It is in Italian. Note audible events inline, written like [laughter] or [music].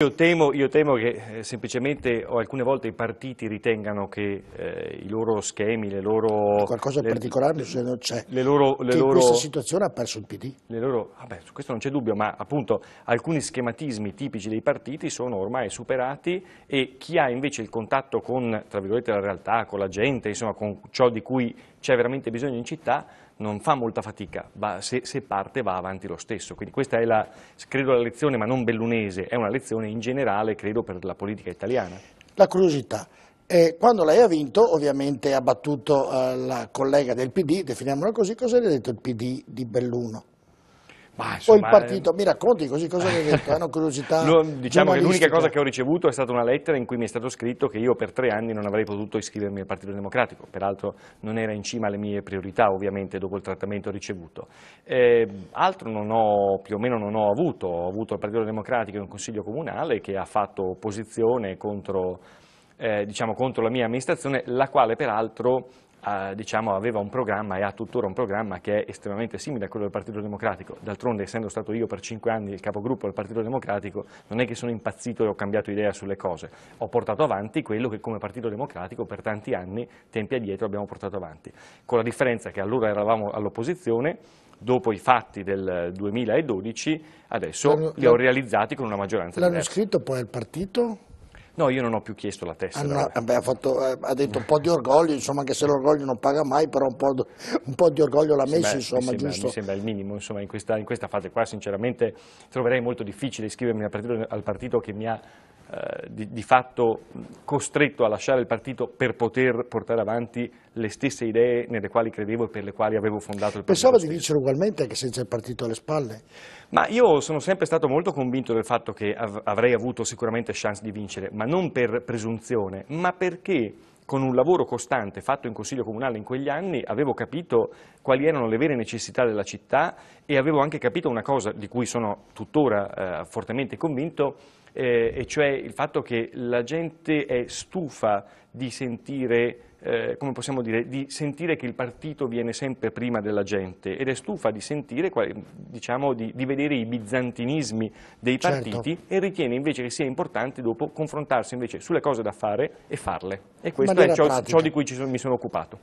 Io temo, io temo, che eh, semplicemente o alcune volte i partiti ritengano che eh, i loro schemi, le loro... Qualcosa di particolare le, non c'è. Le loro, le loro, questa situazione ha perso il PD. Loro, vabbè, su questo non c'è dubbio, ma appunto alcuni schematismi tipici dei partiti sono ormai superati e chi ha invece il contatto con, la realtà, con la gente, insomma con ciò di cui c'è veramente bisogno in città, non fa molta fatica, va, se, se, parte va avanti lo stesso. Quindi questa è la, credo la lezione, ma non bellunese, è una lezione in generale, credo, per la politica italiana. La curiosità. Eh, quando lei ha vinto, ovviamente ha battuto eh, la collega del PD, definiamola così, cosa gli ha detto il PD di Belluno? insomma, o il partito, eh, mi racconti così cosa hai detto, è una curiosità no, [laughs] Diciamo che l'unica cosa che ho ricevuto è stata una lettera in cui mi è stato scritto che io per tre anni non avrei potuto iscrivermi al Partito Democratico, peraltro non era in cima alle mie priorità ovviamente dopo il trattamento ricevuto. Eh, altro non ho, più o meno non ho avuto, ho avuto il Partito Democratico in un consiglio comunale che ha fatto opposizione contro, eh, diciamo, contro la mia amministrazione, la quale peraltro eh, diciamo, aveva un programma e ha tuttora un programma che è estremamente simile a quello del Partito Democratico. D'altronde, essendo stato io per cinque anni il capogruppo del Partito Democratico, non è che sono impazzito e ho cambiato idea sulle cose. Ho portato avanti quello che come Partito Democratico per tanti anni, tempi addietro, abbiamo portato avanti. Con la differenza che allora eravamo all'opposizione, dopo i fatti del 2012, adesso li ho realizzati con una maggioranza diversa. L'hanno scritto poi al partito? No, io non ho più chiesto la testa. Ah, no, eh, beh, ha, fatto, eh, ha, detto un po' di orgoglio, insomma, anche se l'orgoglio non paga mai, però un po', un po di orgoglio l'ha messo, insomma, sembra, giusto? Mi sembra il minimo, insomma, in questa, in questa fase qua sinceramente troverei molto difficile iscrivermi al partito, al partito che mi ha eh, di, di, fatto costretto a lasciare il partito per poter portare avanti le stesse idee nelle quali credevo e per le quali avevo fondato il partito. Pensavo stesso. di vincere ugualmente anche senza il partito alle spalle. Ma io sono sempre stato molto convinto del fatto che av avrei avuto sicuramente chance di vincere, ma non per presunzione, ma perché con un lavoro costante fatto in Consiglio Comunale in quegli anni avevo capito quali erano le vere necessità della città e avevo anche capito una cosa di cui sono tuttora eh, fortemente convinto, eh, e cioè il fatto che la gente è stufa di sentire eh, come possiamo dire, di sentire che il partito viene sempre prima della gente ed è stufa di sentire, diciamo, di, di vedere i bizantinismi dei certo. partiti certo. e ritiene invece che sia importante dopo confrontarsi invece sulle cose da fare e farle. E questo è ciò, ciò di cui sono, mi sono occupato.